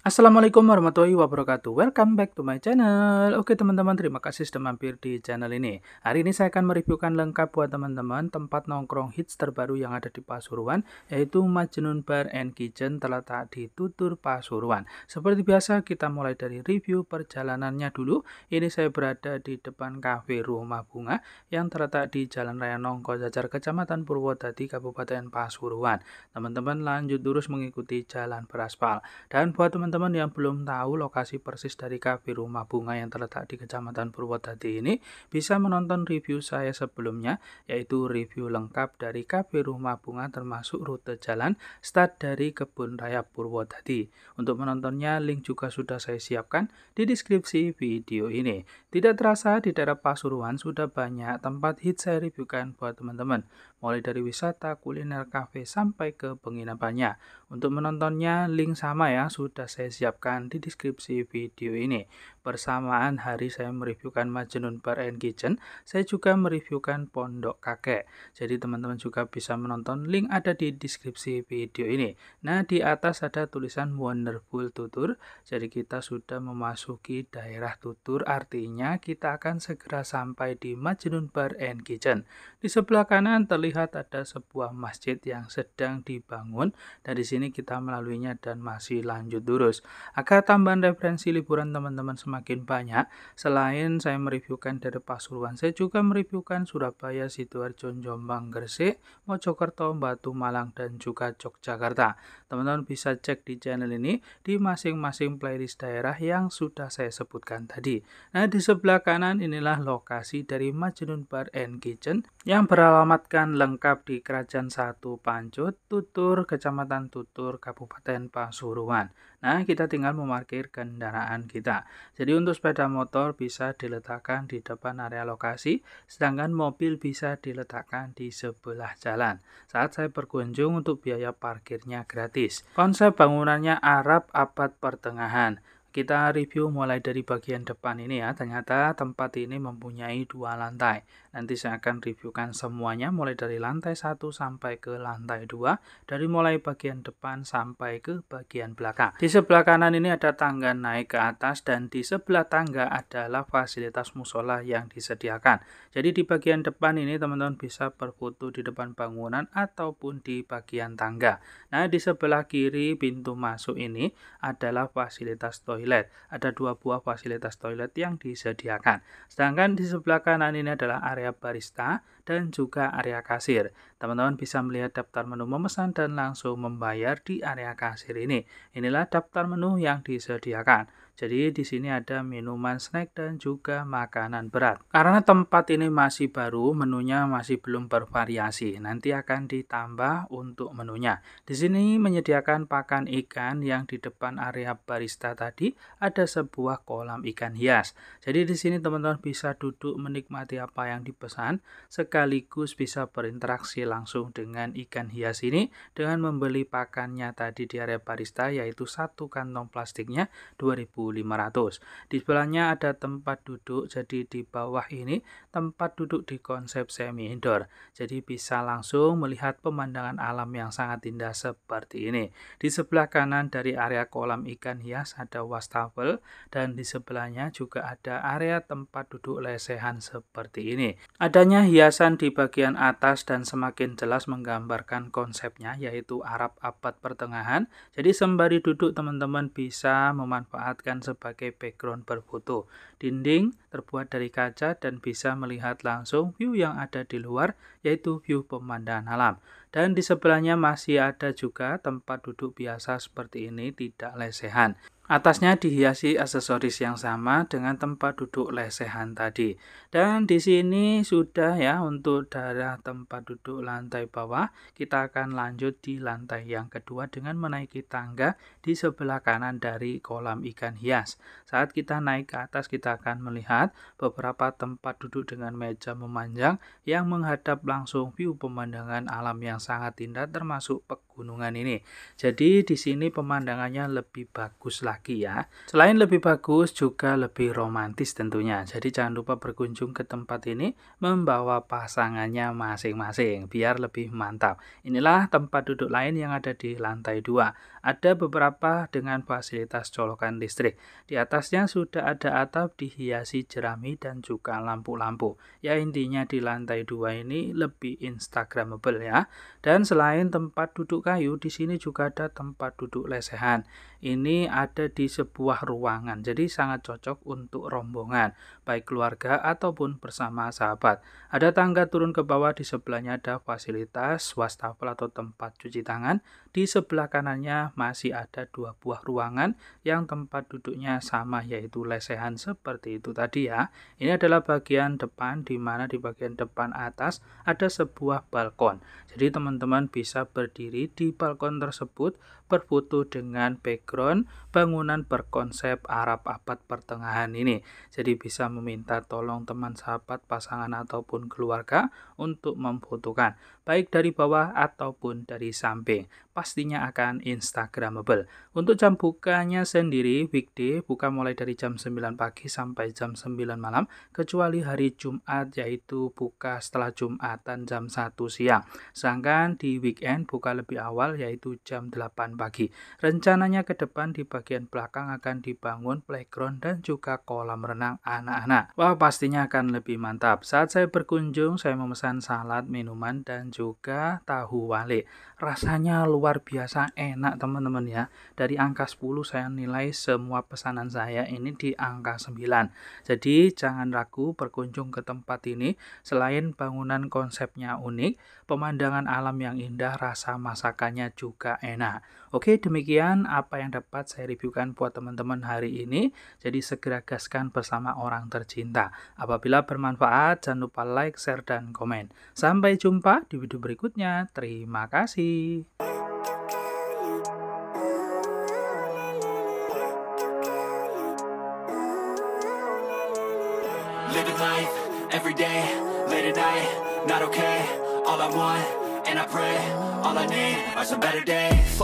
Assalamualaikum warahmatullahi wabarakatuh Welcome back to my channel Oke teman-teman terima kasih sudah mampir di channel ini Hari ini saya akan mereviewkan lengkap buat teman-teman Tempat nongkrong hits terbaru yang ada di Pasuruan Yaitu Majnun Bar and Kitchen terletak di Tutur Pasuruan Seperti biasa kita mulai dari review perjalanannya dulu Ini saya berada di depan kafe Rumah Bunga Yang terletak di Jalan Raya Nongko Jajar Kecamatan Purwodadi Kabupaten Pasuruan Teman-teman lanjut terus mengikuti jalan beraspal Dan buat teman teman-teman yang belum tahu lokasi persis dari kafe Rumah Bunga yang terletak di Kecamatan Purwodadi ini bisa menonton review saya sebelumnya yaitu review lengkap dari kafe Rumah Bunga termasuk rute jalan start dari Kebun Raya Purwodadi. Untuk menontonnya link juga sudah saya siapkan di deskripsi video ini. Tidak terasa di daerah Pasuruan sudah banyak tempat hit saya reviewkan buat teman-teman mulai dari wisata, kuliner, kafe, sampai ke penginapannya. Untuk menontonnya, link sama ya sudah saya siapkan di deskripsi video ini. Bersamaan hari saya mereviewkan Majenun Bar and Kitchen, saya juga mereviewkan Pondok Kakek. Jadi teman-teman juga bisa menonton link ada di deskripsi video ini. Nah, di atas ada tulisan Wonderful Tutur. Jadi kita sudah memasuki daerah Tutur, artinya kita akan segera sampai di Majenun Bar and Kitchen. Di sebelah kanan terlihat ada sebuah masjid yang sedang dibangun. Dan di sini kita melaluinya dan masih lanjut lurus. Agar tambahan referensi liburan teman-teman semua semakin banyak. Selain saya mereviewkan dari Pasuruan, saya juga mereviewkan Surabaya, Sidoarjo, Jombang, Gresik, Mojokerto, Batu, Malang, dan juga Yogyakarta. Teman-teman bisa cek di channel ini di masing-masing playlist daerah yang sudah saya sebutkan tadi. Nah, di sebelah kanan inilah lokasi dari Majnun Bar and Kitchen yang beralamatkan lengkap di Kerajaan Satu Pancut, Tutur, Kecamatan Tutur, Kabupaten Pasuruan. Nah, kita tinggal memarkir kendaraan kita. Jadi untuk sepeda motor bisa diletakkan di depan area lokasi, sedangkan mobil bisa diletakkan di sebelah jalan. Saat saya berkunjung untuk biaya parkirnya gratis. Konsep bangunannya Arab abad pertengahan. Kita review mulai dari bagian depan ini ya. Ternyata tempat ini mempunyai dua lantai. Nanti saya akan reviewkan semuanya mulai dari lantai 1 sampai ke lantai 2, dari mulai bagian depan sampai ke bagian belakang. Di sebelah kanan ini ada tangga naik ke atas dan di sebelah tangga adalah fasilitas musola yang disediakan. Jadi di bagian depan ini teman-teman bisa berfoto di depan bangunan ataupun di bagian tangga. Nah, di sebelah kiri pintu masuk ini adalah fasilitas toilet. Ada dua buah fasilitas toilet yang disediakan. Sedangkan di sebelah kanan ini adalah area पर्याप्त dan juga area kasir. Teman-teman bisa melihat daftar menu memesan dan langsung membayar di area kasir ini. Inilah daftar menu yang disediakan. Jadi di sini ada minuman snack dan juga makanan berat. Karena tempat ini masih baru, menunya masih belum bervariasi. Nanti akan ditambah untuk menunya. Di sini menyediakan pakan ikan yang di depan area barista tadi ada sebuah kolam ikan hias. Jadi di sini teman-teman bisa duduk menikmati apa yang dipesan. sekarang sekaligus bisa berinteraksi langsung dengan ikan hias ini dengan membeli pakannya tadi di area barista yaitu satu kantong plastiknya 2500 di sebelahnya ada tempat duduk jadi di bawah ini tempat duduk di konsep semi indoor jadi bisa langsung melihat pemandangan alam yang sangat indah seperti ini di sebelah kanan dari area kolam ikan hias ada wastafel dan di sebelahnya juga ada area tempat duduk lesehan seperti ini adanya hiasan tulisan di bagian atas dan semakin jelas menggambarkan konsepnya yaitu Arab abad pertengahan. Jadi sembari duduk teman-teman bisa memanfaatkan sebagai background berfoto. Dinding terbuat dari kaca dan bisa melihat langsung view yang ada di luar yaitu view pemandangan alam. Dan di sebelahnya masih ada juga tempat duduk biasa seperti ini tidak lesehan. Atasnya dihiasi aksesoris yang sama dengan tempat duduk lesehan tadi. Dan di sini sudah ya untuk daerah tempat duduk lantai bawah, kita akan lanjut di lantai yang kedua dengan menaiki tangga di sebelah kanan dari kolam ikan hias. Saat kita naik ke atas kita akan melihat beberapa tempat duduk dengan meja memanjang yang menghadap langsung view pemandangan alam yang sangat indah termasuk pegunungan ini. Jadi di sini pemandangannya lebih bagus lagi lagi ya. Selain lebih bagus juga lebih romantis tentunya. Jadi jangan lupa berkunjung ke tempat ini membawa pasangannya masing-masing biar lebih mantap. Inilah tempat duduk lain yang ada di lantai 2. Ada beberapa dengan fasilitas colokan listrik. Di atasnya sudah ada atap dihiasi jerami dan juga lampu-lampu. Ya intinya di lantai 2 ini lebih instagramable ya. Dan selain tempat duduk kayu, di sini juga ada tempat duduk lesehan. Ini ada di sebuah ruangan, jadi sangat cocok untuk rombongan baik keluarga ataupun bersama sahabat. Ada tangga turun ke bawah, di sebelahnya ada fasilitas wastafel atau tempat cuci tangan. Di sebelah kanannya masih ada dua buah ruangan yang tempat duduknya sama yaitu lesehan seperti itu tadi ya. Ini adalah bagian depan di mana di bagian depan atas ada sebuah balkon. Jadi teman-teman bisa berdiri di balkon tersebut, berfoto dengan background bangunan berkonsep Arab abad pertengahan ini. Jadi bisa meminta tolong teman sahabat, pasangan ataupun keluarga untuk membutuhkan baik dari bawah ataupun dari samping. Pastinya akan instagramable. Untuk jam bukanya sendiri weekday buka mulai dari jam 9 pagi sampai jam 9 malam kecuali hari Jumat yaitu buka setelah Jumatan jam 1 siang. Sedangkan di weekend buka lebih awal yaitu jam 8 pagi. Rencananya ke depan di bagian belakang akan dibangun playground dan juga kolam renang anak-anak sana. Wah, pastinya akan lebih mantap. Saat saya berkunjung, saya memesan salad, minuman, dan juga tahu wale. Rasanya luar biasa enak, teman-teman ya. Dari angka 10 saya nilai semua pesanan saya ini di angka 9. Jadi, jangan ragu berkunjung ke tempat ini. Selain bangunan konsepnya unik, pemandangan alam yang indah, rasa masakannya juga enak. Oke, demikian apa yang dapat saya reviewkan buat teman-teman hari ini. Jadi, segera gaskan bersama orang tercinta. Apabila bermanfaat, jangan lupa like, share, dan komen. Sampai jumpa di video berikutnya. Terima kasih. some better days